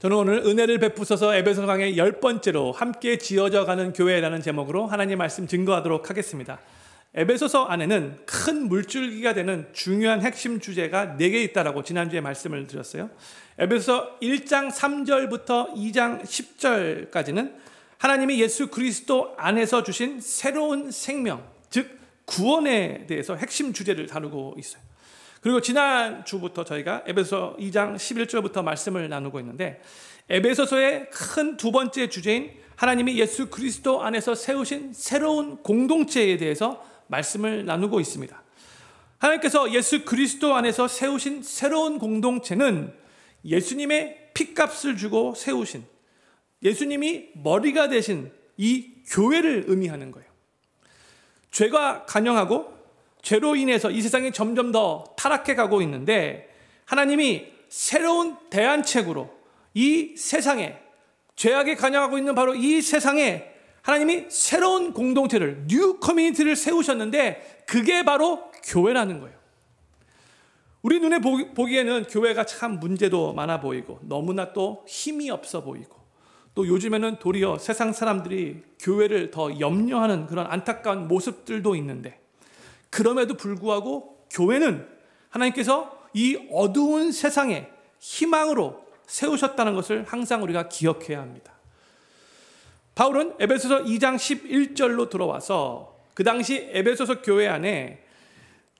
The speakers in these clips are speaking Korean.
저는 오늘 은혜를 베푸셔서 에베소 서 강의 열 번째로 함께 지어져 가는 교회라는 제목으로 하나님 말씀 증거하도록 하겠습니다. 에베소서 안에는 큰 물줄기가 되는 중요한 핵심 주제가 네 개 있다라고 지난주에 말씀을 드렸어요. 에베소서 1장 3절부터 2장 10절까지는 하나님이 예수 그리스도 안에서 주신 새로운 생명, 즉 구원에 대해서 핵심 주제를 다루고 있어요. 그리고 지난주부터 저희가 에베소 서 2장 11절부터 말씀을 나누고 있는데 에베소서의 큰 두 번째 주제인 하나님이 예수 그리스도 안에서 세우신 새로운 공동체에 대해서 말씀을 나누고 있습니다. 하나님께서 예수 그리스도 안에서 세우신 새로운 공동체는 예수님의 핏값을 주고 세우신 예수님이 머리가 되신 이 교회를 의미하는 거예요. 죄가 간영하고 죄로 인해서 이 세상이 점점 더 타락해 가고 있는데 하나님이 새로운 대안책으로 이 세상에 죄악에 관여하고 있는 바로 이 세상에 하나님이 새로운 공동체를 뉴 커뮤니티를 세우셨는데 그게 바로 교회라는 거예요. 우리 눈에 보기에는 교회가 참 문제도 많아 보이고 너무나 또 힘이 없어 보이고 또 요즘에는 도리어 세상 사람들이 교회를 더 염려하는 그런 안타까운 모습들도 있는데 그럼에도 불구하고 교회는 하나님께서 이 어두운 세상에 희망으로 세우셨다는 것을 항상 우리가 기억해야 합니다. 바울은 에베소서 2장 11절로 들어와서 그 당시 에베소서 교회 안에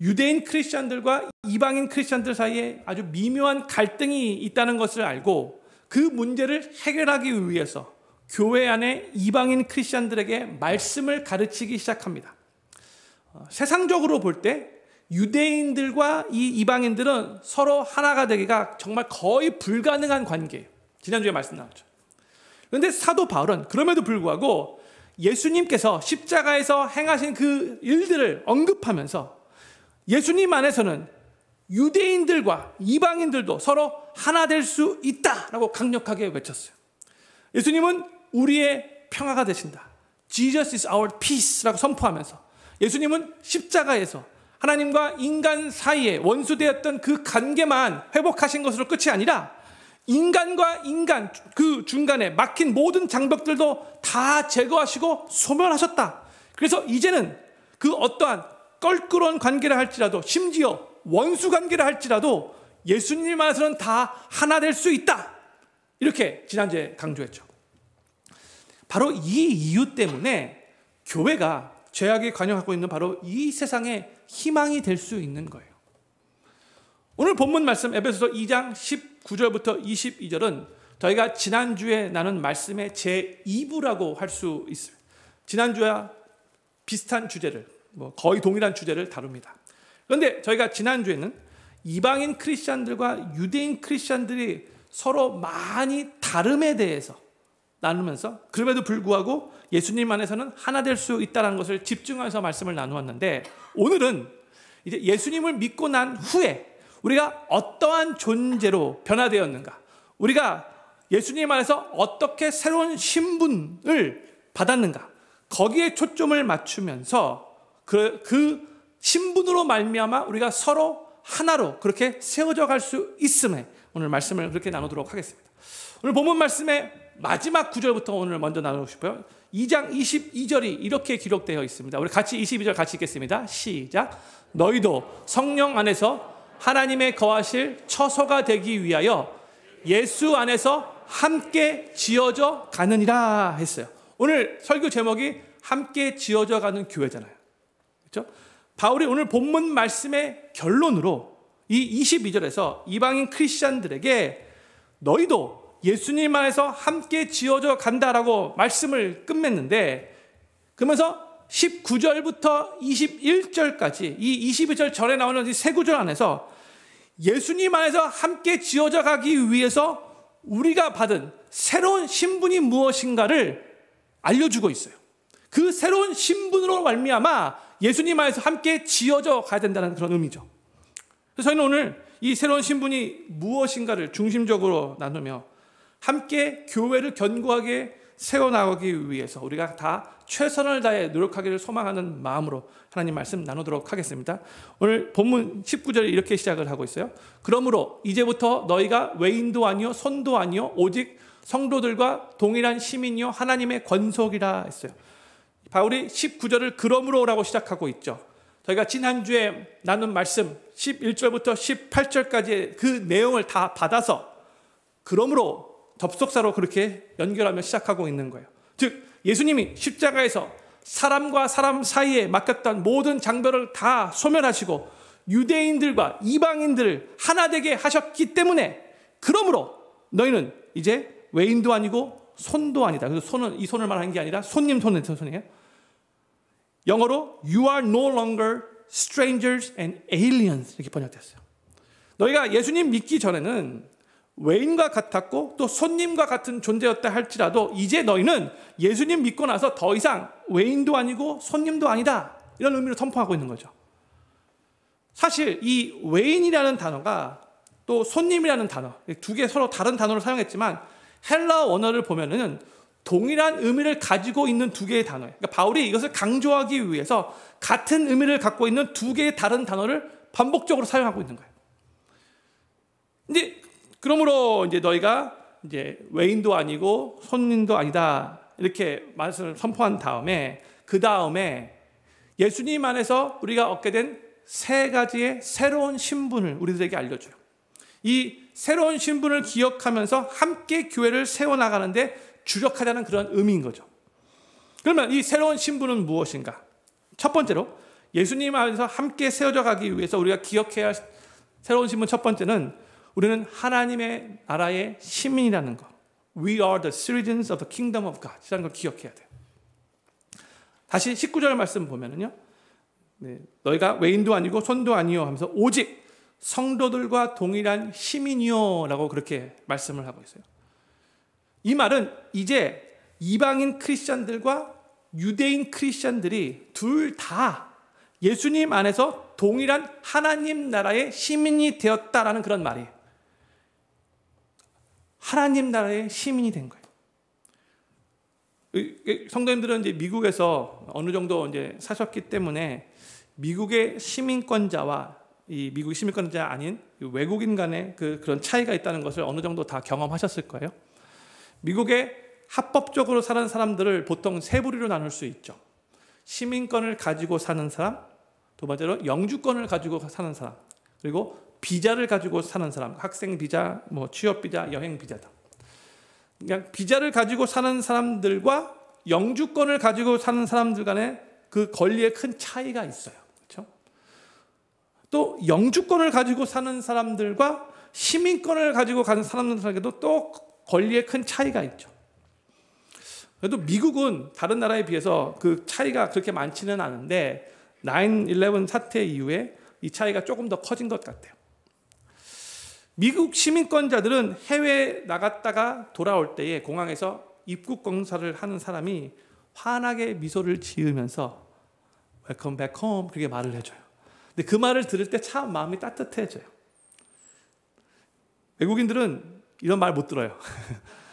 유대인 크리스천들과 이방인 크리스천들 사이에 아주 미묘한 갈등이 있다는 것을 알고 그 문제를 해결하기 위해서 교회 안에 이방인 크리스천들에게 말씀을 가르치기 시작합니다. 어, 세상적으로 볼 때 유대인들과 이 이방인들은 서로 하나가 되기가 정말 거의 불가능한 관계예요. 지난주에 말씀 나왔죠. 그런데 사도 바울은 그럼에도 불구하고 예수님께서 십자가에서 행하신 그 일들을 언급하면서 예수님 안에서는 유대인들과 이방인들도 서로 하나 될 수 있다라고 강력하게 외쳤어요. 예수님은 우리의 평화가 되신다. Jesus is our peace라고 선포하면서 예수님은 십자가에서 하나님과 인간 사이에 원수되었던 그 관계만 회복하신 것으로 끝이 아니라 인간과 인간 그 중간에 막힌 모든 장벽들도 다 제거하시고 소멸하셨다. 그래서 이제는 그 어떠한 껄끄러운 관계를 할지라도 심지어 원수 관계를 할지라도 예수님 안에서는 다 하나 될 수 있다. 이렇게 지난주에 강조했죠. 바로 이 이유 때문에 교회가 죄악이 관여하고 있는 바로 이 세상의 희망이 될 수 있는 거예요. 오늘 본문 말씀 에베소서 2장 19절부터 22절은 저희가 지난주에 나눈 말씀의 제2부라고 할 수 있어요. 지난주와 비슷한 주제를 뭐 거의 동일한 주제를 다룹니다. 그런데 저희가 지난주에는 이방인 크리스천들과 유대인 크리스천들이 서로 많이 다름에 대해서 나누면서 그럼에도 불구하고 예수님 안에서는 하나 될 수 있다는 것을 집중해서 말씀을 나누었는데 오늘은 이제 예수님을 믿고 난 후에 우리가 어떠한 존재로 변화되었는가 우리가 예수님 안에서 어떻게 새로운 신분을 받았는가 거기에 초점을 맞추면서 그, 그 신분으로 말미암아 우리가 서로 하나로 그렇게 세워져 갈 수 있음에 오늘 말씀을 그렇게 나누도록 하겠습니다 오늘 본문 말씀에 마지막 구절부터 오늘 먼저 나누고 싶어요. 2장 22절이 이렇게 기록되어 있습니다. 우리 같이 22절 같이 읽겠습니다. 시작. 너희도 성령 안에서 하나님의 거하실 처소가 되기 위하여 예수 안에서 함께 지어져 가느니라 했어요. 오늘 설교 제목이 함께 지어져 가는 교회잖아요. 그렇죠? 바울이 오늘 본문 말씀의 결론으로 이 22절에서 이방인 크리스천들에게 너희도 예수님 안에서 함께 지어져 간다라고 말씀을 끝맺는데 그러면서 19절부터 21절까지 이 22절 전에 나오는 세 구절 안에서 예수님 안에서 함께 지어져 가기 위해서 우리가 받은 새로운 신분이 무엇인가를 알려주고 있어요. 그 새로운 신분으로 말미암아 예수님 안에서 함께 지어져 가야 된다는 그런 의미죠. 그래서 저희는 오늘 이 새로운 신분이 무엇인가를 중심적으로 나누며 함께 교회를 견고하게 세워나가기 위해서 우리가 다 최선을 다해 노력하기를 소망하는 마음으로 하나님 말씀 나누도록 하겠습니다. 오늘 본문 1 9절 이렇게 시작을 하고 있어요. 그러므로 이제부터 너희가 외인도 아니요 손도 아니요 오직 성도들과 동일한 시민이요 하나님의 권속이라 했어요. 바울이 19절을 그러므로라고 시작하고 있죠. 저희가 지난주에 나눈 말씀 11절부터 18절까지의 그 내용을 다 받아서 그러므로 접속사로 그렇게 연결하며 시작하고 있는 거예요. 즉 예수님이 십자가에서 사람과 사람 사이에 맡겼던 모든 장벽을 다 소멸하시고 유대인들과 이방인들을 하나 되게 하셨기 때문에 그러므로 너희는 이제 외인도 아니고 손도 아니다. 그래서 손은 이 손을 말하는 게 아니라 손님 손은 손이에요. 영어로 you are no longer strangers and aliens 이렇게 번역됐어요. 너희가 예수님 믿기 전에는 외인과 같았고 또 손님과 같은 존재였다 할지라도 이제 너희는 예수님 믿고 나서 더 이상 외인도 아니고 손님도 아니다. 이런 의미로 선포하고 있는 거죠. 사실 이 외인이라는 단어가 또 손님이라는 단어, 두 개 서로 다른 단어를 사용했지만 헬라 원어를 보면은 동일한 의미를 가지고 있는 두 개의 단어예요. 그러니까 바울이 이것을 강조하기 위해서 같은 의미를 갖고 있는 두 개의 다른 단어를 반복적으로 사용하고 있는 거예요. 근데 그러므로 이제 너희가 이제 외인도 아니고 손님도 아니다. 이렇게 말씀을 선포한 다음에 그 다음에 예수님 안에서 우리가 얻게 된 세 가지의 새로운 신분을 우리들에게 알려줘요. 이 새로운 신분을 기억하면서 함께 교회를 세워나가는데 주력하자는 그런 의미인 거죠. 그러면 이 새로운 신분은 무엇인가? 첫 번째로 예수님 안에서 함께 세워져 가기 위해서 우리가 기억해야 할 새로운 신분 첫 번째는 우리는 하나님의 나라의 시민이라는 것. We are the citizens of the kingdom of God. 이라는 걸 기억해야 돼요. 다시 19절 말씀 보면은요. 네, 너희가 외인도 아니고 손도 아니요 하면서 오직 성도들과 동일한 시민이요라고 그렇게 말씀을 하고 있어요. 이 말은 이제 이방인 크리스천들과 유대인 크리스천들이 둘 다 예수님 안에서 동일한 하나님 나라의 시민이 되었다라는 그런 말이에요. 하나님 나라의 시민이 된 거예요. 성도님들은 이제 미국에서 어느 정도 이제 사셨기 때문에 미국의 시민권자와 이 미국 시민권자 아닌 외국인 간의 그 그런 차이가 있다는 것을 어느 정도 다 경험하셨을 거예요. 미국의 합법적으로 사는 사람들을 보통 세 부류로 나눌 수 있죠. 시민권을 가지고 사는 사람, 두 번째로 영주권을 가지고 사는 사람, 그리고 비자를 가지고 사는 사람, 학생 비자, 뭐 취업 비자, 여행 비자 등. 그냥 그러니까 비자를 가지고 사는 사람들과 영주권을 가지고 사는 사람들 간에 그 권리에 큰 차이가 있어요. 그렇죠? 또 영주권을 가지고 사는 사람들과 시민권을 가지고 가는 사람들에게도 또 권리에 큰 차이가 있죠. 그래도 미국은 다른 나라에 비해서 그 차이가 그렇게 많지는 않은데 9-11 사태 이후에 이 차이가 조금 더 커진 것 같아요. 미국 시민권자들은 해외 나갔다가 돌아올 때에 공항에서 입국 검사를 하는 사람이 환하게 미소를 지으면서 웰컴 백홈 그렇게 말을 해줘요. 근데 그 말을 들을 때 참 마음이 따뜻해져요. 외국인들은 이런 말 못 들어요.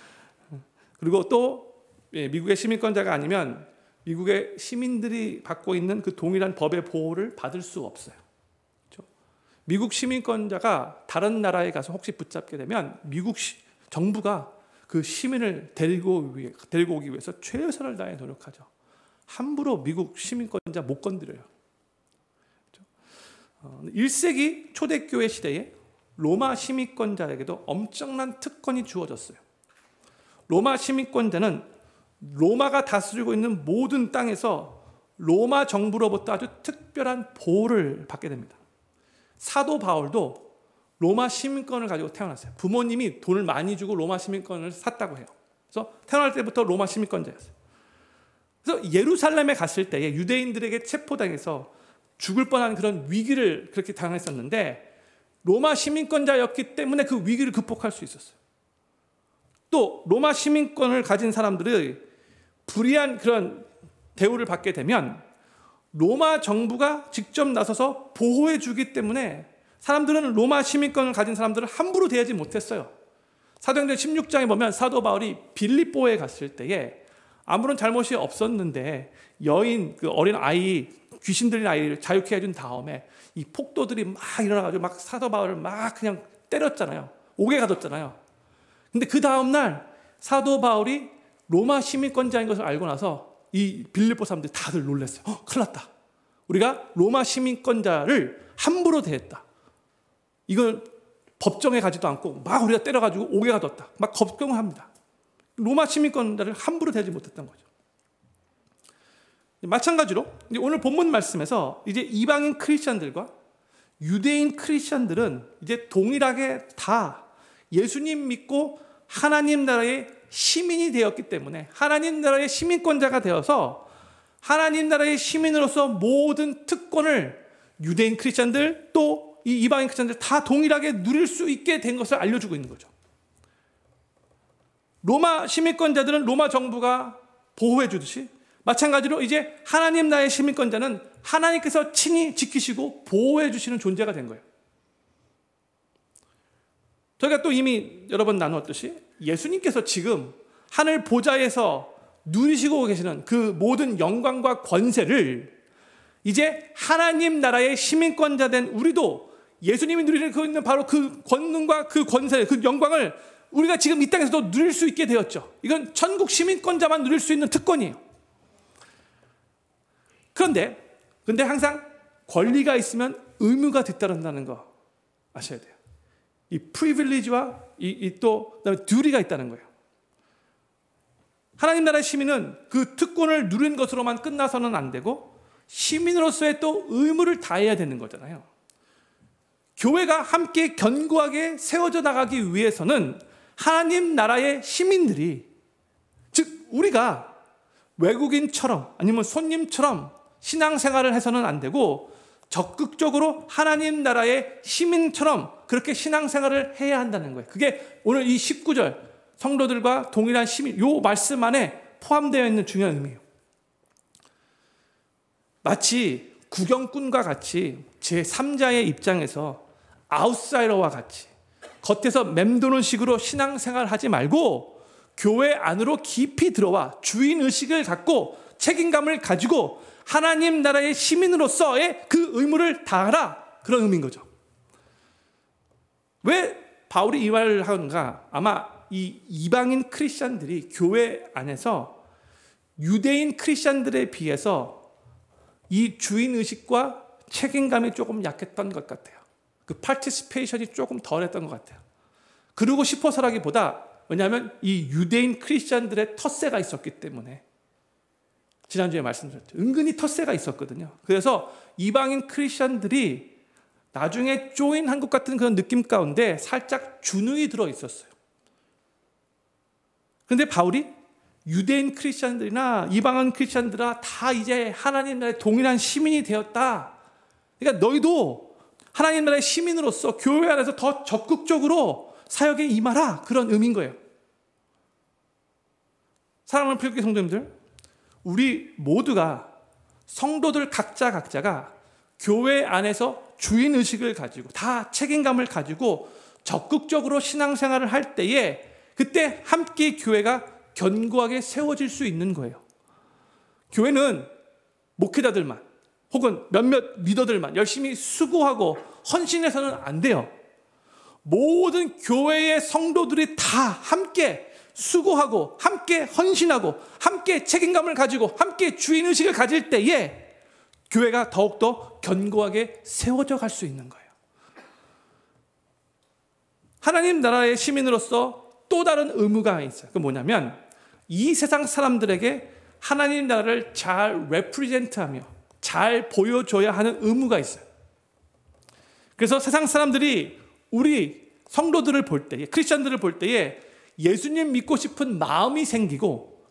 그리고 또 예, 미국의 시민권자가 아니면 미국의 시민들이 받고 있는 그 동일한 법의 보호를 받을 수 없어요. 미국 시민권자가 다른 나라에 가서 혹시 붙잡게 되면 미국 시, 정부가 그 시민을 데리고, 위해, 데리고 오기 위해서 최선을 다해 노력하죠. 함부로 미국 시민권자 못 건드려요. 1세기 그렇죠? 어, 초대교회 시대에 로마 시민권자에게도 엄청난 특권이 주어졌어요. 로마 시민권자는 로마가 다스리고 있는 모든 땅에서 로마 정부로부터 아주 특별한 보호를 받게 됩니다. 사도 바울도 로마 시민권을 가지고 태어났어요. 부모님이 돈을 많이 주고 로마 시민권을 샀다고 해요. 그래서 태어날 때부터 로마 시민권자였어요. 그래서 예루살렘에 갔을 때 유대인들에게 체포당해서 죽을 뻔한 그런 위기를 그렇게 당했었는데 로마 시민권자였기 때문에 그 위기를 극복할 수 있었어요. 또 로마 시민권을 가진 사람들의 불의한 그런 대우를 받게 되면 로마 정부가 직접 나서서 보호해 주기 때문에 사람들은 로마 시민권을 가진 사람들을 함부로 대하지 못했어요. 사도행전 16장에 보면 사도 바울이 빌립보에 갔을 때에 아무런 잘못이 없었는데 여인 그 어린 아이 귀신 들린 아이를 자유케 해준 다음에 이 폭도들이 막 일어나가지고 막 사도 바울을 막 그냥 때렸잖아요. 옥에 가뒀잖아요. 근데 그 다음날 사도 바울이 로마 시민권자인 것을 알고 나서 이 빌립보 사람들이 다들 놀랐어요. 어, 큰일 났다. 우리가 로마 시민권자를 함부로 대했다. 이걸 법정에 가지도 않고 막 우리가 때려가지고 오게 가뒀다. 막 걱정을 합니다. 로마 시민권자를 함부로 대지 못했던 거죠. 마찬가지로 오늘 본문 말씀에서 이제 이방인 크리스천들과 유대인 크리스천들은 이제 동일하게 다 예수님 믿고 하나님 나라의 시민이 되었기 때문에 하나님 나라의 시민권자가 되어서 하나님 나라의 시민으로서 모든 특권을 유대인 크리스천들 또이방인 크리스천들 다 동일하게 누릴 수 있게 된 것을 알려주고 있는 거죠. 로마 시민권자들은 로마 정부가 보호해 주듯이 마찬가지로 이제 하나님 나의 시민권자는 하나님께서 친히 지키시고 보호해 주시는 존재가 된 거예요. 저희가 또 이미 여러 번 나누었듯이 예수님께서 지금 하늘 보좌에서 누리시고 계시는 그 모든 영광과 권세를 이제 하나님 나라의 시민권자 된 우리도 예수님이 누리는 그 있는 바로 그 권능과 그 권세, 그 영광을 우리가 지금 이 땅에서도 누릴 수 있게 되었죠. 이건 천국 시민권자만 누릴 수 있는 특권이에요. 그런데, 근데 항상 권리가 있으면 의무가 뒤따른다는 거 아셔야 돼요. 이 프리빌리지와 이, 이또 그다음에 듀리가 있다는 거예요. 하나님 나라의 시민은 그 특권을 누린 것으로만 끝나서는 안 되고 시민으로서의 또 의무를 다해야 되는 거잖아요. 교회가 함께 견고하게 세워져 나가기 위해서는 하나님 나라의 시민들이 즉 우리가 외국인처럼 아니면 손님처럼 신앙생활을 해서는 안 되고 적극적으로 하나님 나라의 시민처럼 그렇게 신앙생활을 해야 한다는 거예요. 그게 오늘 이 19절 성도들과 동일한 시민 요 말씀 안에 포함되어 있는 중요한 의미예요. 마치 구경꾼과 같이 제 3자의 입장에서 아웃사이더와 같이 겉에서 맴도는 식으로 신앙생활 하지 말고 교회 안으로 깊이 들어와 주인 의식을 갖고 책임감을 가지고 하나님 나라의 시민으로서의 그 의무를 다하라. 그런 의미인 거죠. 왜 바울이 이 말을 하는가? 아마 이 이방인 크리스천들이 교회 안에서 유대인 크리스천들에 비해서 이 주인 의식과 책임감이 조금 약했던 것 같아요. 그 파티스페이션이 조금 덜했던 것 같아요. 그러고 싶어서라기보다 왜냐하면 이 유대인 크리스천들의 텃세가 있었기 때문에 지난주에 말씀드렸죠. 은근히 텃세가 있었거든요. 그래서 이방인 크리스천들이 나중에 조인한 것 같은 그런 느낌 가운데 살짝 주눅이 들어 있었어요. 그런데 바울이 유대인 크리스천들이나 이방인 크리스천들아 다 이제 하나님 나라의 동일한 시민이 되었다. 그러니까 너희도 하나님 나라의 시민으로서 교회 안에서 더 적극적으로 사역에 임하라 그런 의미인 거예요. 사랑하는 필기 성도님들, 우리 모두가 성도들 각자 각자가 교회 안에서 주인 의식을 가지고 다 책임감을 가지고 적극적으로 신앙생활을 할 때에 그때 함께 교회가 견고하게 세워질 수 있는 거예요. 교회는 목회자들만 혹은 몇몇 리더들만 열심히 수고하고 헌신해서는 안 돼요. 모든 교회의 성도들이 다 함께 수고하고 함께 헌신하고 함께 책임감을 가지고 함께 주인 의식을 가질 때에 교회가 더욱더 견고하게 세워져 갈 수 있는 거예요. 하나님 나라의 시민으로서 또 다른 의무가 있어요. 그 뭐냐면 이 세상 사람들에게 하나님 나라를 잘 레프리젠트하며 잘 보여줘야 하는 의무가 있어요. 그래서 세상 사람들이 우리 성도들을 볼때 크리스천들을 볼 때에 예수님 믿고 싶은 마음이 생기고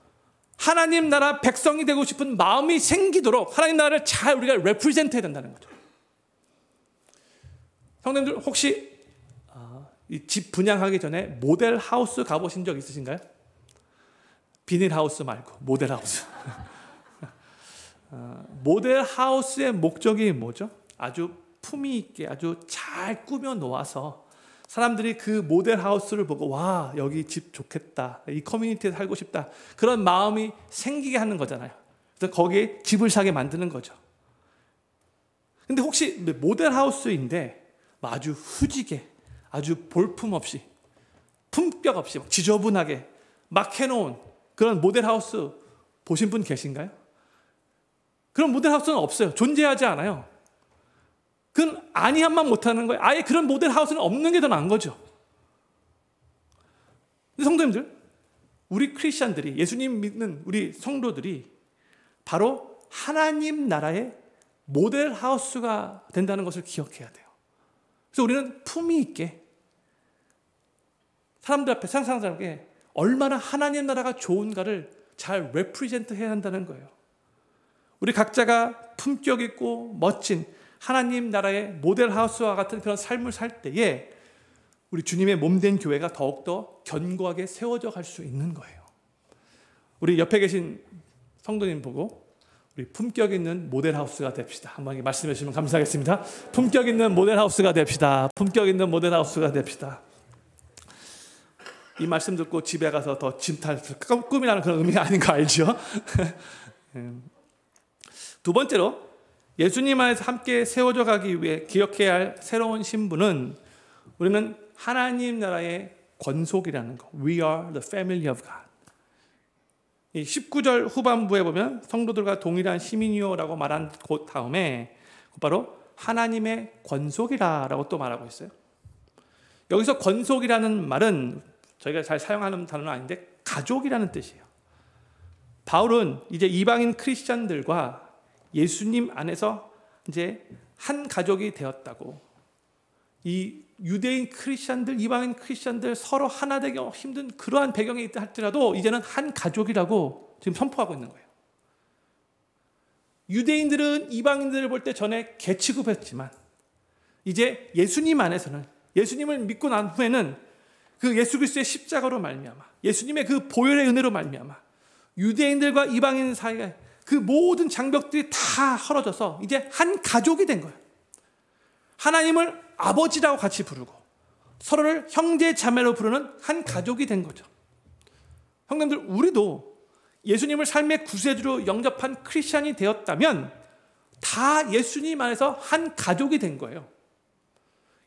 하나님 나라 백성이 되고 싶은 마음이 생기도록 하나님 나라를 잘 우리가 레프리젠트 해야 된다는 거죠. 형님들 혹시 아, 집 분양하기 전에 모델 하우스 가보신 적 있으신가요? 비닐 하우스 말고 모델 하우스. 아, 모델 하우스의 목적이 뭐죠? 아주 품위 있게 아주 잘 꾸며 놓아서 사람들이 그 모델 하우스를 보고 와 여기 집 좋겠다 이 커뮤니티에 살고 싶다 그런 마음이 생기게 하는 거잖아요. 그래서 거기에 집을 사게 만드는 거죠. 근데 혹시 모델 하우스인데 아주 후지게 아주 볼품 없이 품격 없이 지저분하게 막 해놓은 그런 모델 하우스 보신 분 계신가요? 그런 모델 하우스는 없어요. 존재하지 않아요. 그건 아니함만 못하는 거예요. 아예 그런 모델 하우스는 없는 게 더 나은 거죠. 근데 성도님들, 우리 크리스천들이 예수님 믿는 우리 성도들이 바로 하나님 나라의 모델 하우스가 된다는 것을 기억해야 돼요. 그래서 우리는 품위 있게 사람들 앞에 상상 사람에게 얼마나 하나님 나라가 좋은가를 잘 레프리젠트 해야 한다는 거예요. 우리 각자가 품격 있고 멋진 하나님 나라의 모델 하우스와 같은 그런 삶을 살 때에 우리 주님의 몸된 교회가 더욱더 견고하게 세워져 갈 수 있는 거예요. 우리 옆에 계신 성도님 보고 우리 품격 있는 모델 하우스가 됩시다. 한번 말씀해 주시면 감사하겠습니다. 품격 있는 모델 하우스가 됩시다. 품격 있는 모델 하우스가 됩시다. 이 말씀 듣고 집에 가서 더 침탈, 꿈이라는 그런 의미가 아닌 거 알죠? 음. 두 번째로 예수님 안에서 함께 세워져 가기 위해 기억해야 할 새로운 신분은 우리는 하나님 나라의 권속이라는 거. We are the family of God. 이 19절 후반부에 보면 성도들과 동일한 시민이요라고 말한 곳 그 다음에 바로 하나님의 권속이라라고 또 말하고 있어요. 여기서 권속이라는 말은 저희가 잘 사용하는 단어는 아닌데 가족이라는 뜻이에요. 바울은 이제 이방인 크리스천들과 예수님 안에서 이제 한 가족이 되었다고 이 유대인 크리스천들 이방인 크리스천들 서로 하나 되기 힘든 그러한 배경에 있다 할지라도 이제는 한 가족이라고 지금 선포하고 있는 거예요. 유대인들은 이방인들을 볼 때 전에 개취급했지만 이제 예수님 안에서는 예수님을 믿고 난 후에는 그 예수 그리스도의 십자가로 말미암아 예수님의 그 보혈의 은혜로 말미암아 유대인들과 이방인 사이에 그 모든 장벽들이 다 헐어져서 이제 한 가족이 된 거예요. 하나님을 아버지라고 같이 부르고 서로를 형제 자매로 부르는 한 가족이 된 거죠. 형님들 우리도 예수님을 삶의 구세주로 영접한 크리스천이 되었다면 다 예수님 안에서 한 가족이 된 거예요.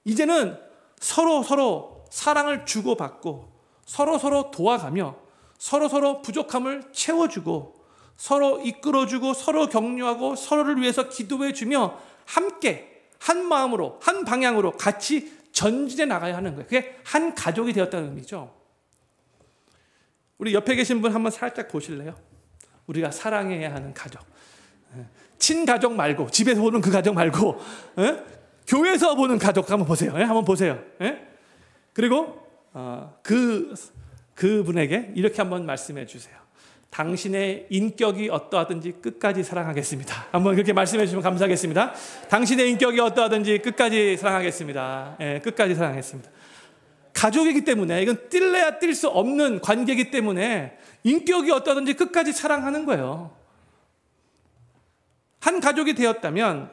이제는 서로 서로 사랑을 주고받고 서로 서로 도와가며 서로 서로 부족함을 채워주고 서로 이끌어주고 서로 격려하고 서로를 위해서 기도해주며 함께 한 마음으로 한 방향으로 같이 전진해 나가야 하는 거예요. 그게 한 가족이 되었다는 의미죠. 우리 옆에 계신 분 한번 살짝 보실래요? 우리가 사랑해야 하는 가족. 예. 친가족 말고 집에서 보는 그 가족 말고 에? 예? 교회에서 보는 가족 한번 보세요. 에? 예? 한번 보세요. 에? 그리고 어, 그 그분에게 이렇게 한번 말씀해 주세요. 당신의 인격이 어떠하든지 끝까지 사랑하겠습니다. 한번 그렇게 말씀해 주시면 감사하겠습니다. 당신의 인격이 어떠하든지 끝까지 사랑하겠습니다. 예, 끝까지 사랑하겠습니다. 가족이기 때문에 이건 뛸래야 뛸 수 없는 관계이기 때문에 인격이 어떠든지 끝까지 사랑하는 거예요. 한 가족이 되었다면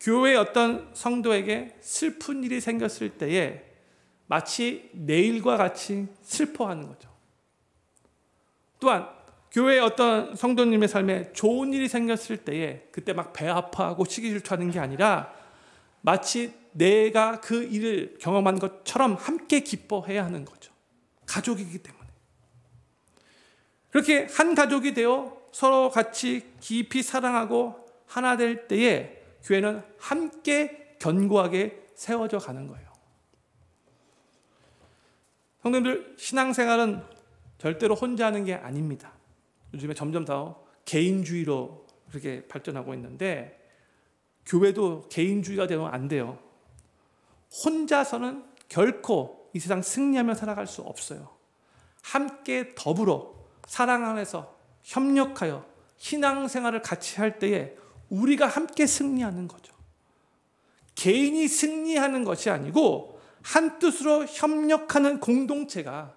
교회 어떤 성도에게 슬픈 일이 생겼을 때에 마치 내일과 같이 슬퍼하는 거죠. 또한 교회의 어떤 성도님의 삶에 좋은 일이 생겼을 때에 그때 막 배 아파하고 시기 질투하는 게 아니라 마치 내가 그 일을 경험한 것처럼 함께 기뻐해야 하는 거죠. 가족이기 때문에. 그렇게 한 가족이 되어 서로 같이 깊이 사랑하고 하나 될 때에 교회는 함께 견고하게 세워져 가는 거예요. 성도님들, 신앙생활은 절대로 혼자 하는 게 아닙니다. 요즘에 점점 더 개인주의로 그렇게 발전하고 있는데 교회도 개인주의가 되면 안 돼요. 혼자서는 결코 이 세상 승리하며 살아갈 수 없어요. 함께 더불어 사랑 안에서 협력하여 신앙생활을 같이 할 때에 우리가 함께 승리하는 거죠. 개인이 승리하는 것이 아니고 한 뜻으로 협력하는 공동체가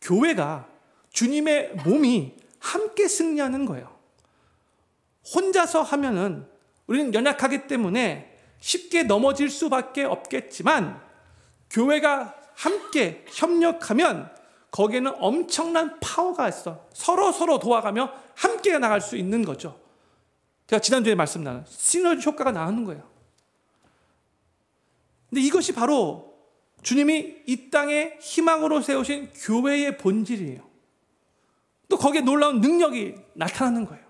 교회가 주님의 몸이 함께 승리하는 거예요. 혼자서 하면은 우리는 연약하기 때문에 쉽게 넘어질 수밖에 없겠지만 교회가 함께 협력하면 거기에는 엄청난 파워가 있어. 서로 서로 도와가며 함께 나갈 수 있는 거죠. 제가 지난주에 말씀 나눈 시너지 효과가 나오는 거예요. 근데 이것이 바로 주님이 이 땅에 희망으로 세우신 교회의 본질이에요. 또 거기에 놀라운 능력이 나타나는 거예요.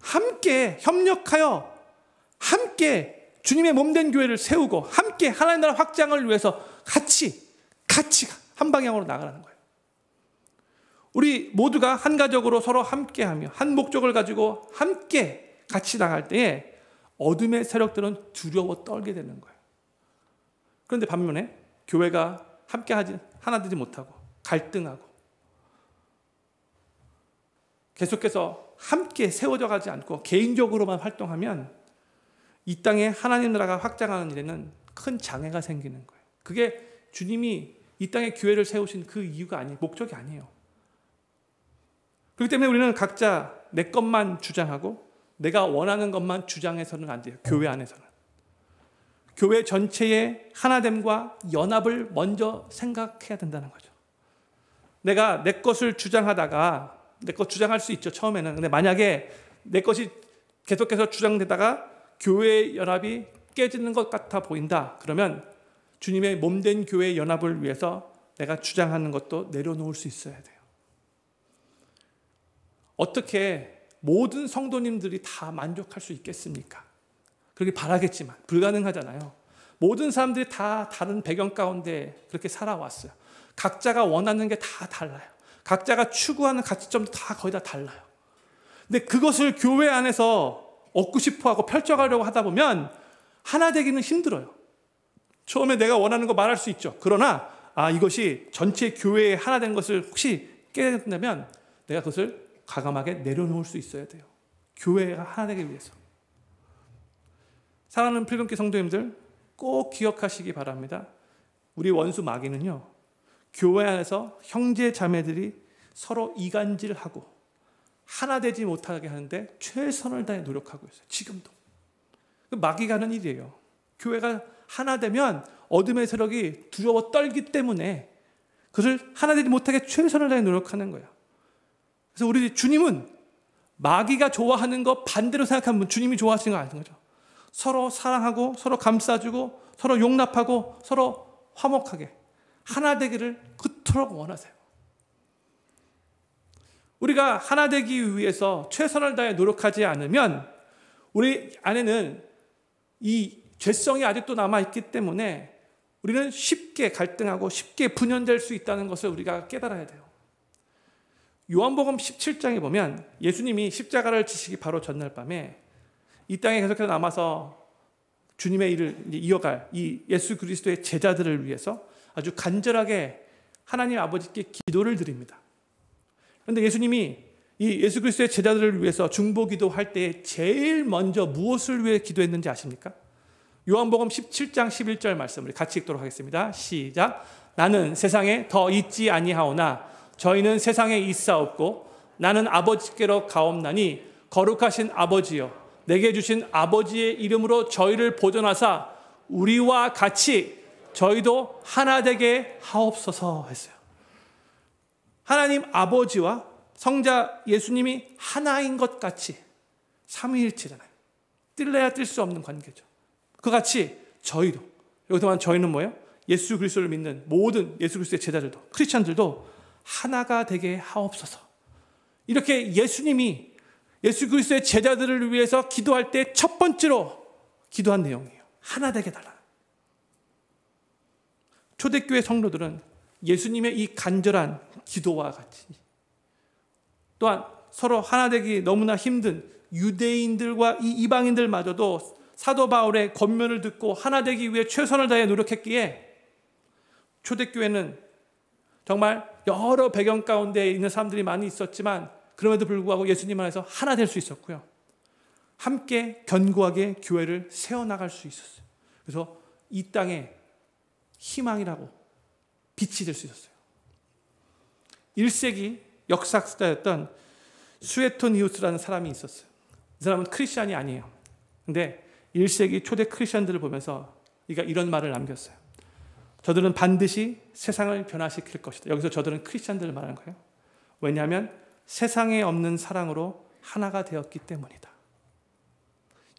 함께 협력하여 함께 주님의 몸된 교회를 세우고 함께 하나님 나라 확장을 위해서 같이 같이 한 방향으로 나가라는 거예요. 우리 모두가 한 가족으로 서로 함께하며 한 목적을 가지고 함께 같이 나갈 때에 어둠의 세력들은 두려워 떨게 되는 거예요. 그런데 반면에 교회가 함께 하지 하나 되지 못하고 갈등하고 계속해서 함께 세워져 가지 않고 개인적으로만 활동하면 이 땅에 하나님 나라가 확장하는 일에는 큰 장애가 생기는 거예요. 그게 주님이 이 땅에 교회를 세우신 그 이유가 아니 목적이 아니에요. 그렇기 때문에 우리는 각자 내 것만 주장하고 내가 원하는 것만 주장해서는 안 돼요. 교회 안에서는. 교회 전체의 하나됨과 연합을 먼저 생각해야 된다는 거죠. 내가 내 것을 주장하다가 내것 주장할 수 있죠. 처음에는. 근데 만약에 내 것이 계속해서 주장되다가 교회 연합이 깨지는 것 같아 보인다. 그러면 주님의 몸된 교회 연합을 위해서 내가 주장하는 것도 내려놓을 수 있어야 돼요. 어떻게 모든 성도님들이 다 만족할 수 있겠습니까? 그렇게 바라겠지만 불가능하잖아요. 모든 사람들이 다 다른 배경 가운데 그렇게 살아왔어요. 각자가 원하는 게 다 달라요. 각자가 추구하는 가치점도 다 거의 다 달라요. 근데 그것을 교회 안에서 얻고 싶어 하고 펼쳐가려고 하다 보면 하나 되기는 힘들어요. 처음에 내가 원하는 거 말할 수 있죠. 그러나, 아, 이것이 전체 교회에 하나 된 것을 혹시 깨닫게 다면 내가 그것을 과감하게 내려놓을 수 있어야 돼요. 교회가 하나 되기 위해서. 사랑하는 필름기 성도님들, 꼭 기억하시기 바랍니다. 우리 원수 마귀는요, 교회 안에서 형제 자매들이 서로 이간질하고 하나 되지 못하게 하는데 최선을 다해 노력하고 있어요. 지금도. 그 마귀가 하는 일이에요. 교회가 하나 되면 어둠의 세력이 두려워 떨기 때문에 그것을 하나 되지 못하게 최선을 다해 노력하는 거예요. 그래서 우리 주님은 마귀가 좋아하는 거 반대로 생각하면 주님이 좋아하시는 거 아는 거죠. 서로 사랑하고 서로 감싸주고 서로 용납하고 서로 화목하게 하나 되기를 그토록 원하세요. 우리가 하나 되기 위해서 최선을 다해 노력하지 않으면 우리 안에는 이 죄성이 아직도 남아있기 때문에 우리는 쉽게 갈등하고 쉽게 분열될 수 있다는 것을 우리가 깨달아야 돼요. 요한복음 17장에 보면 예수님이 십자가를 지시기 바로 전날 밤에 이 땅에 계속해서 남아서 주님의 일을 이어갈 이 예수 그리스도의 제자들을 위해서 아주 간절하게 하나님 아버지께 기도를 드립니다. 그런데 예수님이 이 예수 그리스도의 제자들을 위해서 중보 기도할 때 제일 먼저 무엇을 위해 기도했는지 아십니까? 요한복음 17장 11절 말씀을 같이 읽도록 하겠습니다. 시작. 나는 세상에 더 있지 아니하오나 저희는 세상에 있사옵고 나는 아버지께로 가옵나니 거룩하신 아버지여 내게 주신 아버지의 이름으로 저희를 보존하사 우리와 같이 저희도 하나 되게 하옵소서 했어요. 하나님 아버지와 성자 예수님이 하나인 것 같이 삼위일체잖아요. 뜰래야 뜰 수 없는 관계죠. 그같이 저희도 여기서만 저희는 뭐예요? 예수 그리스도를 믿는 모든 예수 그리스도의 제자들도 크리스천들도 하나가 되게 하옵소서. 이렇게 예수님이 예수 그리스도의 제자들을 위해서 기도할 때 첫 번째로 기도한 내용이에요. 하나 되게 달라. 초대교회 성도들은 예수님의 이 간절한 기도와 같이 또한 서로 하나 되기 너무나 힘든 유대인들과 이 이방인들마저도 사도 바울의 권면을 듣고 하나 되기 위해 최선을 다해 노력했기에 초대교회는 정말 여러 배경 가운데 있는 사람들이 많이 있었지만 그럼에도 불구하고 예수님 안에서 하나 될 수 있었고요. 함께 견고하게 교회를 세워나갈 수 있었어요. 그래서 이 땅에 희망이라고 빛이 될 수 있었어요. 1세기 역사학자였던 스웨톤 이웃스라는 사람이 있었어요. 이 사람은 크리스천이 아니에요. 근데 1세기 초대 크리스천들을 보면서 그가 이런 말을 남겼어요. 저들은 반드시 세상을 변화시킬 것이다. 여기서 저들은 크리스천들을 말하는 거예요. 왜냐하면 세상에 없는 사랑으로 하나가 되었기 때문이다.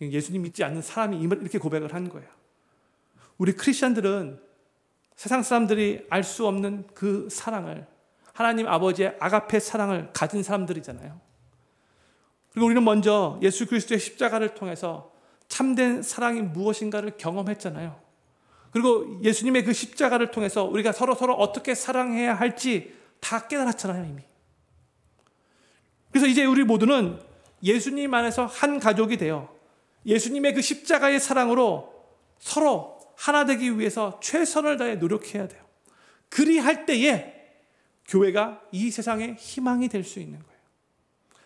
예수님 믿지 않는 사람이 이렇게 고백을 한 거예요. 우리 크리스천들은 세상 사람들이 알 수 없는 그 사랑을 하나님 아버지의 아가페 사랑을 가진 사람들이잖아요. 그리고 우리는 먼저 예수 그리스도의 십자가를 통해서 참된 사랑이 무엇인가를 경험했잖아요. 그리고 예수님의 그 십자가를 통해서 우리가 서로 서로 어떻게 사랑해야 할지 다 깨달았잖아요, 이미. 그래서 이제 우리 모두는 예수님 안에서 한 가족이 되어 예수님의 그 십자가의 사랑으로 서로 하나 되기 위해서 최선을 다해 노력해야 돼요. 그리할 때에 교회가 이 세상의 희망이 될 수 있는 거예요.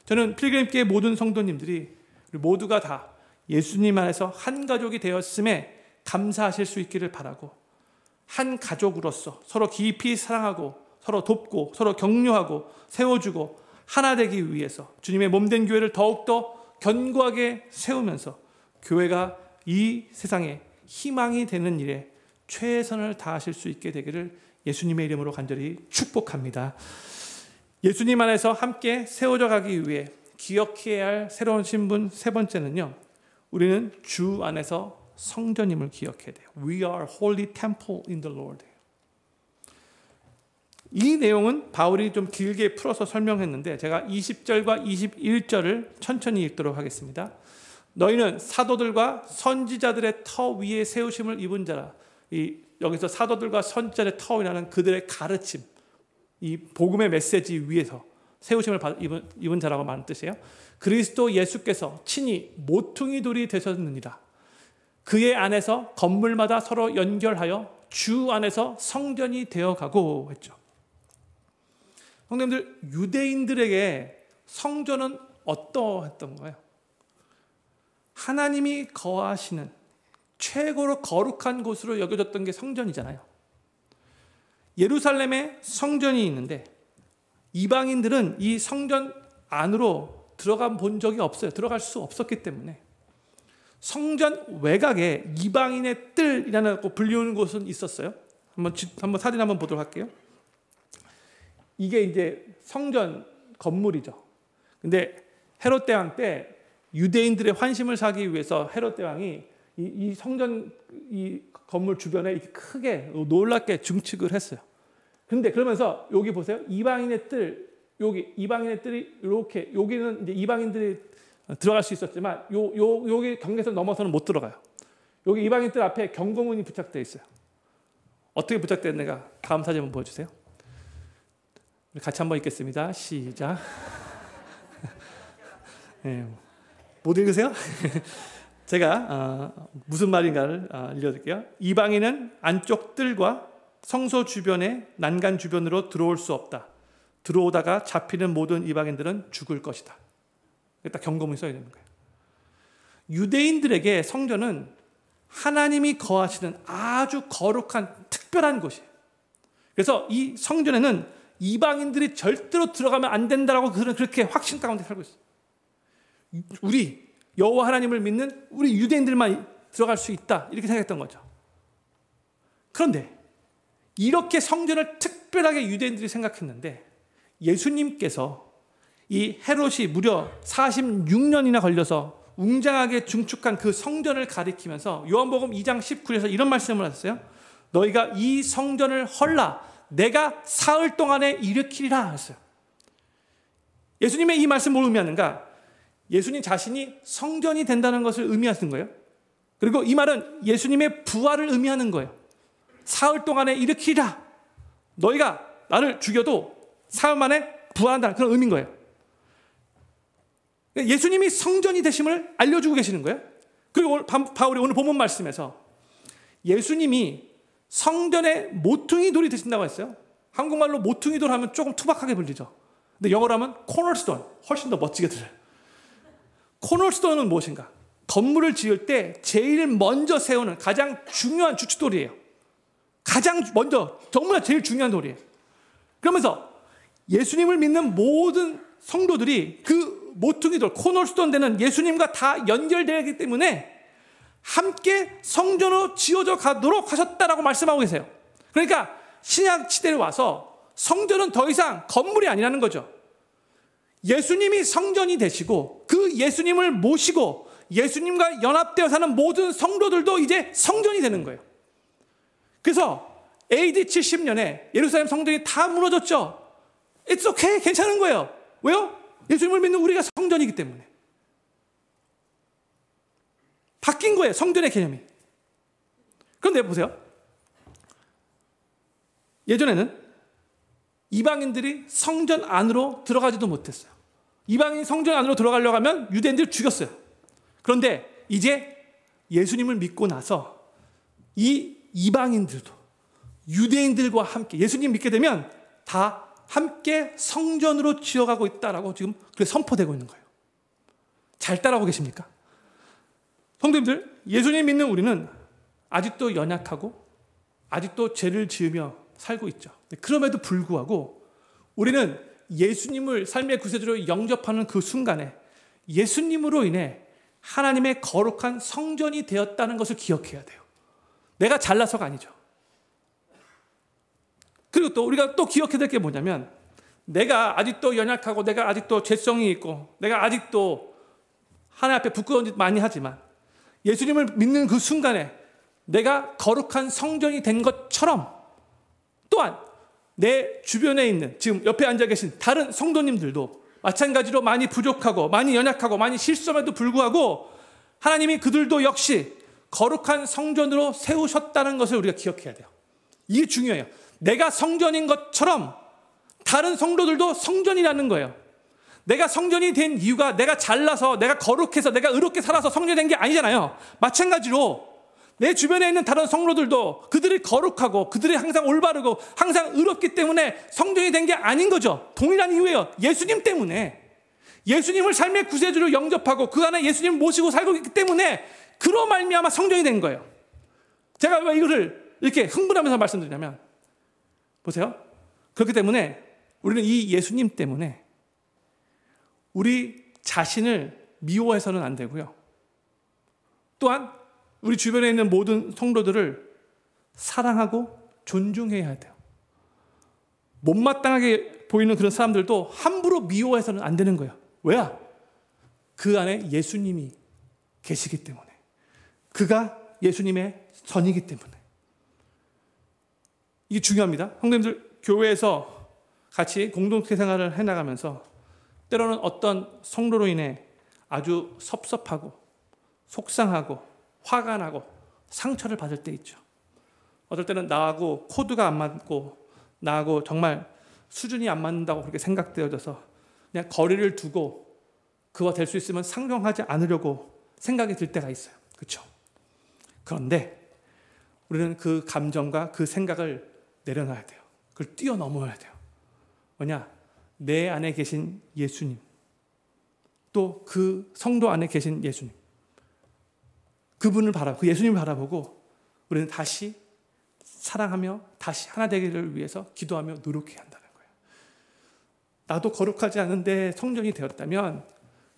저는 필그림교 모든 성도님들이 모두가 다 예수님 안에서 한 가족이 되었음에 감사하실 수 있기를 바라고 한 가족으로서 서로 깊이 사랑하고 서로 돕고 서로 격려하고 세워주고 하나 되기 위해서 주님의 몸된 교회를 더욱더 견고하게 세우면서 교회가 이 세상에 희망이 되는 일에 최선을 다하실 수 있게 되기를 예수님의 이름으로 간절히 축복합니다. 예수님 안에서 함께 세워져 가기 위해 기억해야 할 새로운 신분 세 번째는요. 우리는 주 안에서 성전임을 기억해야 돼요. We are holy temple in the Lord. 이 내용은 바울이 좀 길게 풀어서 설명했는데 제가 20절과 21절을 천천히 읽도록 하겠습니다. 너희는 사도들과 선지자들의 터 위에 세우심을 입은 자라. 이 여기서 사도들과 선지자의 터이라는 그들의 가르침, 이 복음의 메시지 위에서 세우심을 입은, 입은 자라고 말하는 뜻이에요. 그리스도 예수께서 친히 모퉁이 돌이 되셨느니라. 그의 안에서 건물마다 서로 연결하여 주 안에서 성전이 되어가고 했죠. 형님들 유대인들에게 성전은 어떠했던 거예요? 하나님이 거하시는 최고로 거룩한 곳으로 여겨졌던 게 성전이잖아요. 예루살렘에 성전이 있는데 이방인들은 이 성전 안으로 들어간 본 적이 없어요. 들어갈 수 없었기 때문에 성전 외곽에 이방인의 뜰이라고 불리는 곳은 있었어요. 한번 한번 사진 한번 보도록 할게요. 이게 이제 성전 건물이죠. 근데 헤롯 대왕 때 유대인들의 환심을 사기 위해서 헤롯 대왕이 이, 이 성전 이 건물 주변에 크게 놀랍게 증축을 했어요. 근데 그러면서 여기 보세요. 이방인의 뜰 여기 이방인의 뜰이 이렇게 여기는 이제 이방인들이 들어갈 수 있었지만 요 요 여기 경계선 넘어서는 못 들어가요. 여기 이방인 뜰 앞에 경고문이 부착돼 있어요. 어떻게 부착됐는가? 다음 사진 한번 보여주세요. 같이 한번 읽겠습니다. 시작. 네. 못 읽으세요? 제가 어, 무슨 말인가를 어, 알려드릴게요. 이방인은 안쪽 뜰과 성소 주변의 난간 주변으로 들어올 수 없다. 들어오다가 잡히는 모든 이방인들은 죽을 것이다. 딱 경고문이 써야 되는 거예요. 유대인들에게 성전은 하나님이 거하시는 아주 거룩한 특별한 곳이에요. 그래서 이 성전에는 이방인들이 절대로 들어가면 안 된다라고 그런 그렇게 확신 가운데 살고 있어요. 우리 여호와 하나님을 믿는 우리 유대인들만 들어갈 수 있다 이렇게 생각했던 거죠. 그런데 이렇게 성전을 특별하게 유대인들이 생각했는데 예수님께서 이 헤롯이 무려 46년이나 걸려서 웅장하게 중축한 그 성전을 가리키면서 요한복음 2장 1 9에서 이런 말씀을 하셨어요. 너희가 이 성전을 헐라 내가 사흘 동안에 일으키리라 하셨어요. 예수님의 이 말씀 뭘 의미하는가? 예수님 자신이 성전이 된다는 것을 의미하는 거예요. 그리고 이 말은 예수님의 부활을 의미하는 거예요. 사흘 동안에 일으키라. 너희가 나를 죽여도 사흘 만에 부활한다는 그런 의미인 거예요. 그러니까 예수님이 성전이 되심을 알려주고 계시는 거예요. 그리고 바울이 오늘 본문 말씀에서 예수님이 성전의 모퉁이 돌이 되신다고 했어요. 한국말로 모퉁이 돌 하면 조금 투박하게 불리죠. 근데 영어로 하면 코너스톤 훨씬 더 멋지게 들려요. 코널스톤은 무엇인가? 건물을 지을 때 제일 먼저 세우는 가장 중요한 주춧돌이에요. 가장 먼저 정말 제일 중요한 돌이에요. 그러면서 예수님을 믿는 모든 성도들이 그 모퉁이 돌 코널스톤 되는 예수님과 다 연결되기 때문에 함께 성전으로 지어져 가도록 하셨다라고 말씀하고 계세요. 그러니까 신약 시대에 와서 성전은 더 이상 건물이 아니라는 거죠. 예수님이 성전이 되시고 그 예수님을 모시고 예수님과 연합되어 사는 모든 성도들도 이제 성전이 되는 거예요. 그래서 AD 70년에 예루살렘 성전이 다 무너졌죠. It's okay. 괜찮은 거예요. 왜요? 예수님을 믿는 우리가 성전이기 때문에. 바뀐 거예요. 성전의 개념이. 그런데 보세요. 예전에는 이방인들이 성전 안으로 들어가지도 못했어요. 이방인 성전 안으로 들어가려고 하면 유대인들 죽였어요. 그런데 이제 예수님을 믿고 나서 이 이방인들도 유대인들과 함께 예수님 믿게 되면 다 함께 성전으로 지어가고 있다라고 지금 그래 선포되고 있는 거예요. 잘 따라오고 계십니까? 성도님들, 예수님 믿는 우리는 아직도 연약하고 아직도 죄를 지으며 살고 있죠. 그럼에도 불구하고 우리는 예수님을 삶의 구세주로 영접하는 그 순간에 예수님으로 인해 하나님의 거룩한 성전이 되었다는 것을 기억해야 돼요. 내가 잘나서가 아니죠. 그리고 또 우리가 또 기억해야 될 게 뭐냐면 내가 아직도 연약하고 내가 아직도 죄성이 있고 내가 아직도 하나님 앞에 부끄러운 짓 많이 하지만 예수님을 믿는 그 순간에 내가 거룩한 성전이 된 것처럼 또한 내 주변에 있는 지금 옆에 앉아 계신 다른 성도님들도 마찬가지로 많이 부족하고 많이 연약하고 많이 실수함에도 불구하고 하나님이 그들도 역시 거룩한 성전으로 세우셨다는 것을 우리가 기억해야 돼요. 이게 중요해요. 내가 성전인 것처럼 다른 성도들도 성전이라는 거예요. 내가 성전이 된 이유가 내가 잘나서 내가 거룩해서 내가 의롭게 살아서 성전이 된 게 아니잖아요. 마찬가지로 내 주변에 있는 다른 성로들도 그들이 거룩하고 그들이 항상 올바르고 항상 의롭기 때문에 성전이 된 게 아닌 거죠. 동일한 이유예요. 예수님 때문에. 예수님을 삶의 구세주로 영접하고 그 안에 예수님을 모시고 살고 있기 때문에 그로 말미암아 성전이 된 거예요. 제가 왜 이거를 이렇게 흥분하면서 말씀드리냐면 보세요. 그렇기 때문에 우리는 이 예수님 때문에 우리 자신을 미워해서는 안 되고요. 또한 우리 주변에 있는 모든 성도들을 사랑하고 존중해야 돼요. 못마땅하게 보이는 그런 사람들도 함부로 미워해서는 안 되는 거예요. 왜야? 그 안에 예수님이 계시기 때문에. 그가 예수님의 전이기 때문에. 이게 중요합니다. 형님들, 교회에서 같이 공동체 생활을 해나가면서 때로는 어떤 성도로 인해 아주 섭섭하고 속상하고 화가 나고 상처를 받을 때 있죠. 어떨 때는 나하고 코드가 안 맞고 나하고 정말 수준이 안 맞는다고 그렇게 생각되어져서 그냥 거리를 두고 그와 될 수 있으면 상종하지 않으려고 생각이 들 때가 있어요. 그렇죠? 그런데 우리는 그 감정과 그 생각을 내려놔야 돼요. 그걸 뛰어넘어야 돼요. 뭐냐? 내 안에 계신 예수님. 또 그 성도 안에 계신 예수님. 그분을 바라, 보그 예수님을 바라보고 우리는 다시 사랑하며 다시 하나 되기를 위해서 기도하며 노력해야 한다는 거예요. 나도 거룩하지 않은데 성전이 되었다면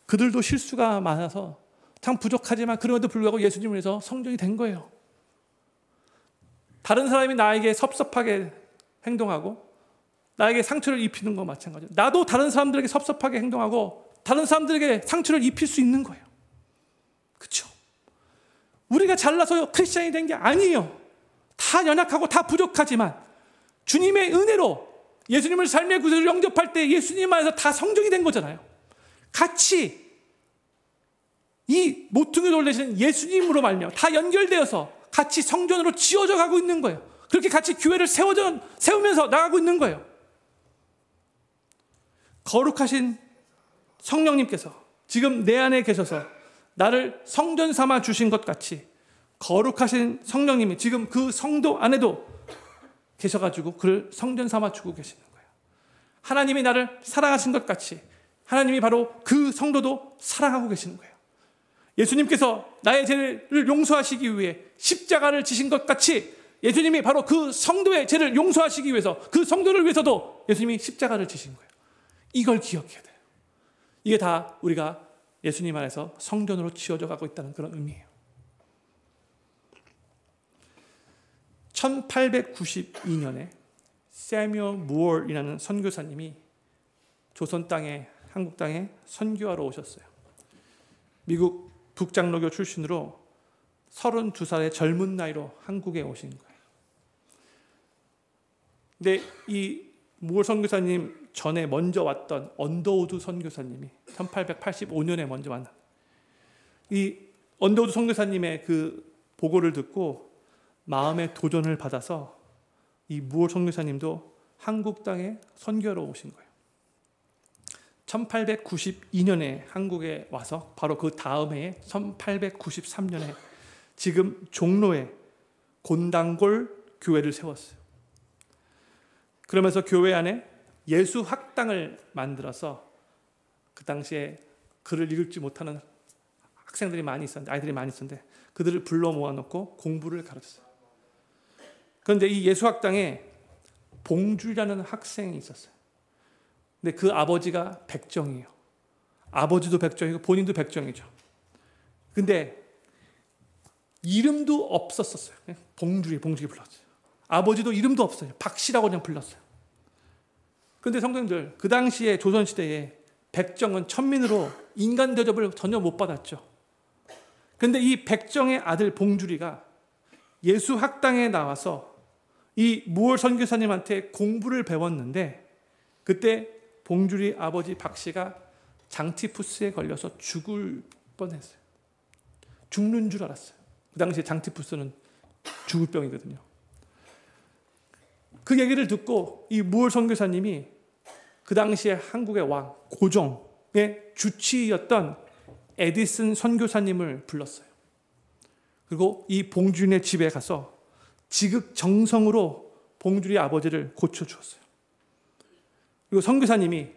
그들도 실수가 많아서 참 부족하지만 그럼에도 불구하고 예수님을 위해서 성전이 된 거예요. 다른 사람이 나에게 섭섭하게 행동하고 나에게 상처를 입히는 거마찬가지 나도 다른 사람들에게 섭섭하게 행동하고 다른 사람들에게 상처를 입힐 수 있는 거예요. 그렇죠? 우리가 잘나서 크리스천이 된 게 아니에요. 다 연약하고 다 부족하지만 주님의 은혜로 예수님을 삶의 구세를 영접할 때 예수님 안에서 다 성정이 된 거잖아요. 같이 이 모퉁이 돌리신 예수님으로 말며 다 연결되어서 같이 성전으로 지어져 가고 있는 거예요. 그렇게 같이 교회를 세워져, 세우면서 나가고 있는 거예요. 거룩하신 성령님께서 지금 내 안에 계셔서 나를 성전 삼아 주신 것 같이 거룩하신 성령님이 지금 그 성도 안에도 계셔가지고 그를 성전 삼아 주고 계시는 거예요. 하나님이 나를 사랑하신 것 같이 하나님이 바로 그 성도도 사랑하고 계시는 거예요. 예수님께서 나의 죄를 용서하시기 위해 십자가를 지신 것 같이 예수님이 바로 그 성도의 죄를 용서하시기 위해서 그 성도를 위해서도 예수님이 십자가를 지신 거예요. 이걸 기억해야 돼요. 이게 다 우리가 예수님 안에서 성전으로 지어져 가고 있다는 그런 의미예요. 1892년에 세미어 무얼이라는 선교사님이 조선 땅에 한국 땅에 선교하러 오셨어요. 미국 북장로교 출신으로 32살의 젊은 나이로 한국에 오신 거예요. 근데 이 무얼 선교사님 전에 먼저 왔던 언더우드 선교사님이 1885년에 먼저 만난 이 언더우드 선교사님의 그 보고를 듣고 마음의 도전을 받아서 이 무호 선교사님도 한국 땅에 선교로 오신 거예요. 1892년에 한국에 와서 바로 그 다음 해에 1893년에 지금 종로에 곤당골 교회를 세웠어요. 그러면서 교회 안에 예수 학당을 만들어서 그 당시에 글을 읽지 못하는 학생들이 많이 있었는데 아이들이 많이 있었는데 그들을 불러 모아놓고 공부를 가르쳤어요. 그런데 이 예수학당에 봉주라는 학생이 있었어요. 근데 그 아버지가 백정이에요. 아버지도 백정이고 본인도 백정이죠. 근데 이름도 없었었어요. 예? 봉주리, 봉주리 불렀어요. 아버지도 이름도 없어요. 박씨라고 그냥 불렀어요. 그데 성도님들, 그 당시에 조선시대에 백정은 천민으로 인간 대접을 전혀 못 받았죠. 근데 이 백정의 아들 봉주리가 예수 학당에 나와서 이무얼 선교사님한테 공부를 배웠는데 그때 봉주리 아버지 박 씨가 장티푸스에 걸려서 죽을 뻔했어요. 죽는 줄 알았어요. 그 당시에 장티푸스는 죽을 병이거든요. 그 얘기를 듣고 이무얼 선교사님이 그 당시에 한국의 왕 고종의 주치였던 에디슨 선교사님을 불렀어요. 그리고 이 봉준의 집에 가서 지극 정성으로 봉주리 아버지를 고쳐 주었어요. 그리고 선교사님이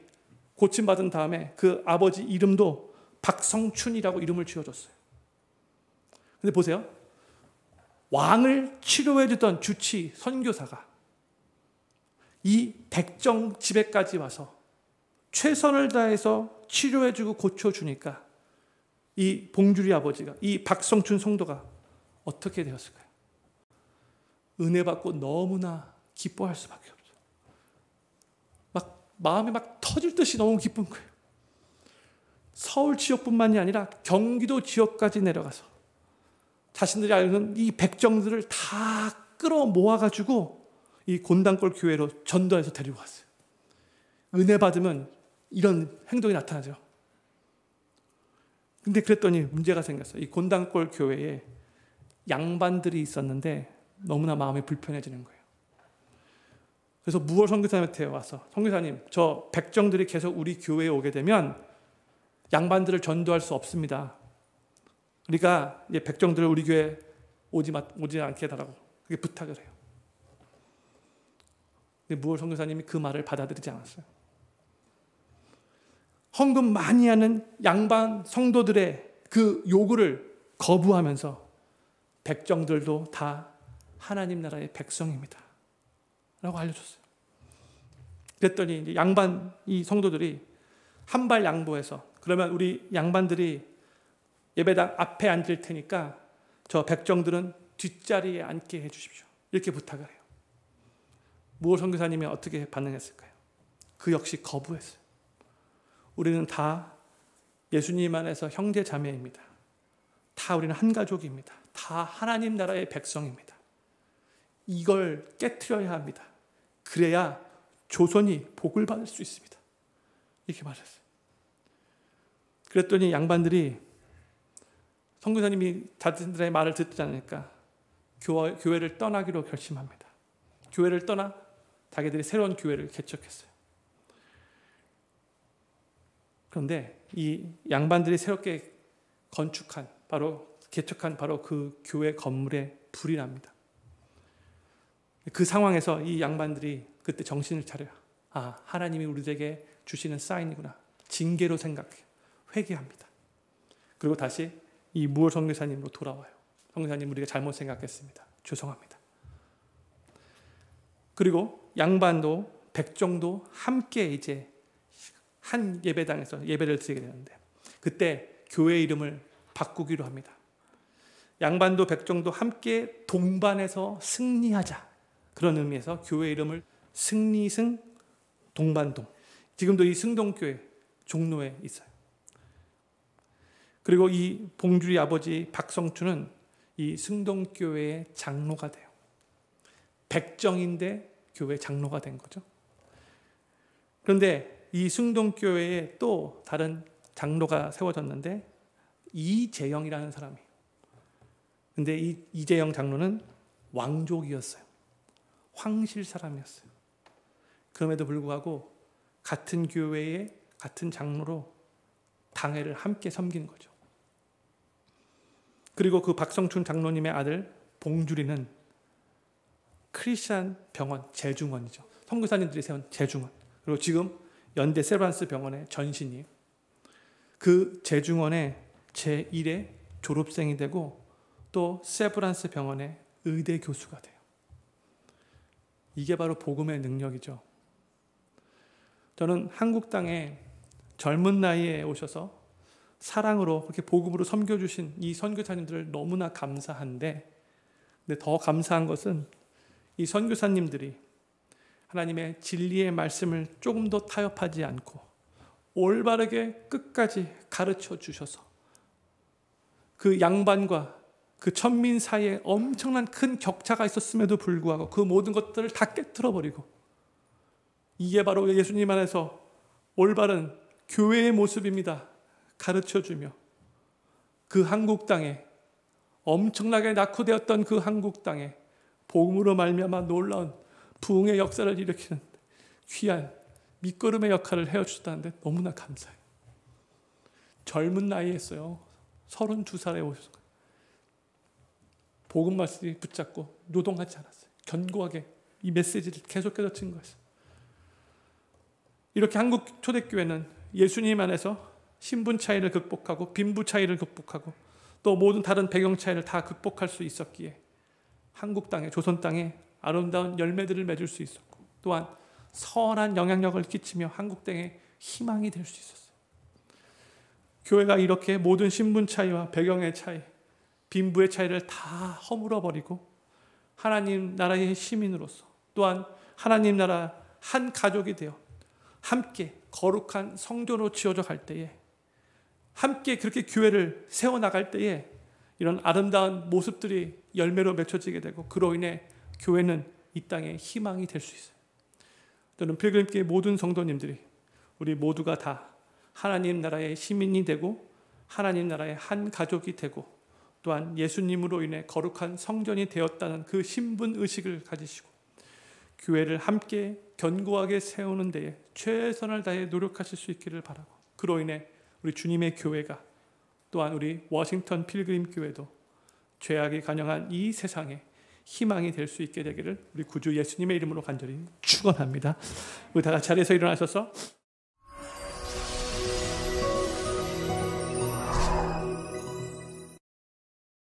고침 받은 다음에 그 아버지 이름도 박성춘이라고 이름을 지어줬어요. 근데 보세요. 왕을 치료해 주던 주치 선교사가 이 백정 집에까지 와서 최선을 다해서 치료해 주고 고쳐 주니까 이 봉주리 아버지가 이 박성춘 성도가 어떻게 되었을까요? 은혜 받고 너무나 기뻐할 수밖에 없죠. 막 마음이 막 터질 듯이 너무 기쁜 거예요. 서울 지역뿐만이 아니라 경기도 지역까지 내려가서 자신들이 알는 이 백정들을 다 끌어 모아가지고 이 곤단골 교회로 전도해서 데리고 왔어요. 은혜 받으면 이런 행동이 나타나죠. 근데 그랬더니 문제가 생겼어요. 이 곤단골 교회에 양반들이 있었는데 너무나 마음이 불편해지는 거예요. 그래서 무월 선교사님한테 와서 선교사님 저 백정들이 계속 우리 교회에 오게 되면 양반들을 전도할 수 없습니다. 그러니까 이제 백정들을 우리 교회 오지 마, 오지 않게 해달라고 그게 부탁을 해요. 근데 무월 선교사님이 그 말을 받아들이지 않았어요. 헌금 많이 하는 양반 성도들의 그 요구를 거부하면서 백정들도 다 하나님 나라의 백성입니다. 라고 알려줬어요. 그랬더니 이제 양반, 이 성도들이 한 발 양보해서 그러면 우리 양반들이 예배당 앞에 앉을 테니까 저 백정들은 뒷자리에 앉게 해주십시오. 이렇게 부탁을 해요. 무호 선교사님이 어떻게 반응했을까요? 그 역시 거부했어요. 우리는 다 예수님 안에서 형제 자매입니다. 다 우리는 한 가족입니다. 다 하나님 나라의 백성입니다. 이걸 깨뜨려야 합니다. 그래야 조선이 복을 받을 수 있습니다. 이렇게 말했어요. 그랬더니 양반들이 성교사님이 자신들의 말을 듣지 않으니까 교회, 교회를 떠나기로 결심합니다. 교회를 떠나 자기들이 새로운 교회를 개척했어요. 그런데 이 양반들이 새롭게 건축한 바로 개척한 바로 그 교회 건물에 불이 납니다. 그 상황에서 이 양반들이 그때 정신을 차려요. 아, 하나님이 우리들에게 주시는 사인이구나. 징계로 생각해. 요 회개합니다. 그리고 다시 이 무월 성교사님으로 돌아와요. 성교사님, 우리가 잘못 생각했습니다. 죄송합니다. 그리고 양반도 백정도 함께 이제 한 예배당에서 예배를 드리게 되는데 그때 교회 이름을 바꾸기로 합니다. 양반도 백정도 함께 동반해서 승리하자. 그런 의미에서 교회 이름을 승리승 동반동. 지금도 이 승동교회 종로에 있어요. 그리고 이 봉주리 아버지 박성춘은 이 승동교회의 장로가 돼요. 백정인데 교회 장로가 된 거죠. 그런데 이 승동교회에 또 다른 장로가 세워졌는데 이재영이라는 사람이. 근데 이 이재영 장로는 왕족이었어요. 황실 사람이었어요. 그럼에도 불구하고 같은 교회의 같은 장로로 당회를 함께 섬기 거죠. 그리고 그 박성춘 장로님의 아들 봉주리는 크리스천 병원 재중원이죠. 선교사님들이 세운 재중원. 그리고 지금 연대 세브란스 병원의 전신이그 재중원의 제1의 졸업생이 되고 또 세브란스 병원의 의대 교수가 돼요. 이게 바로 복음의 능력이죠. 저는 한국 땅에 젊은 나이에 오셔서 사랑으로 그렇게 복음으로 섬겨주신 이 선교사님들을 너무나 감사한데, 근데 더 감사한 것은 이 선교사님들이 하나님의 진리의 말씀을 조금 더 타협하지 않고 올바르게 끝까지 가르쳐 주셔서 그 양반과 그 천민 사이에 엄청난 큰 격차가 있었음에도 불구하고 그 모든 것들을 다 깨뜨려 버리고 이게 바로 예수님 안에서 올바른 교회의 모습입니다. 가르쳐 주며 그 한국 땅에 엄청나게 낙후되었던 그 한국 땅에 복음으로 말미암아 놀라운 부흥의 역사를 일으키는 귀한 밑거름의 역할을 헤어주셨다는데 너무나 감사해요. 젊은 나이에했어요 32살에 오셨어요 복음 말씀이 붙잡고 노동하지 않았어요. 견고하게 이 메시지를 계속해서 친 것이. 이렇게 한국 초대교회는 예수님 안에서 신분 차이를 극복하고 빈부 차이를 극복하고 또 모든 다른 배경 차이를 다 극복할 수 있었기에 한국 땅에 조선 땅에 아름다운 열매들을 맺을 수 있었고 또한 선한 영향력을 끼치며 한국 땅에 희망이 될 수 있었어요. 교회가 이렇게 모든 신분 차이와 배경의 차이, 빈부의 차이를 다 허물어 버리고 하나님 나라의 시민으로서 또한 하나님 나라 한 가족이 되어 함께 거룩한 성전으로 지어져 갈 때에 함께 그렇게 교회를 세워 나갈 때에 이런 아름다운 모습들이 열매로 맺혀지게 되고 그로 인해 교회는 이 땅의 희망이 될 수 있어요. 저는 필그림께 모든 성도님들이 우리 모두가 다 하나님 나라의 시민이 되고 하나님 나라의 한 가족이 되고 또한 예수님으로 인해 거룩한 성전이 되었다는 그 신분 의식을 가지시고 교회를 함께 견고하게 세우는 데에 최선을 다해 노력하실 수 있기를 바라고 그로 인해 우리 주님의 교회가 또한 우리 워싱턴 필그림 교회도 죄악이 가능한이 세상에 희망이 될 수 있게 되기를 우리 구주 예수님의 이름으로 간절히 축원합니다. 우리 다 같이 자리에서 일어나셔서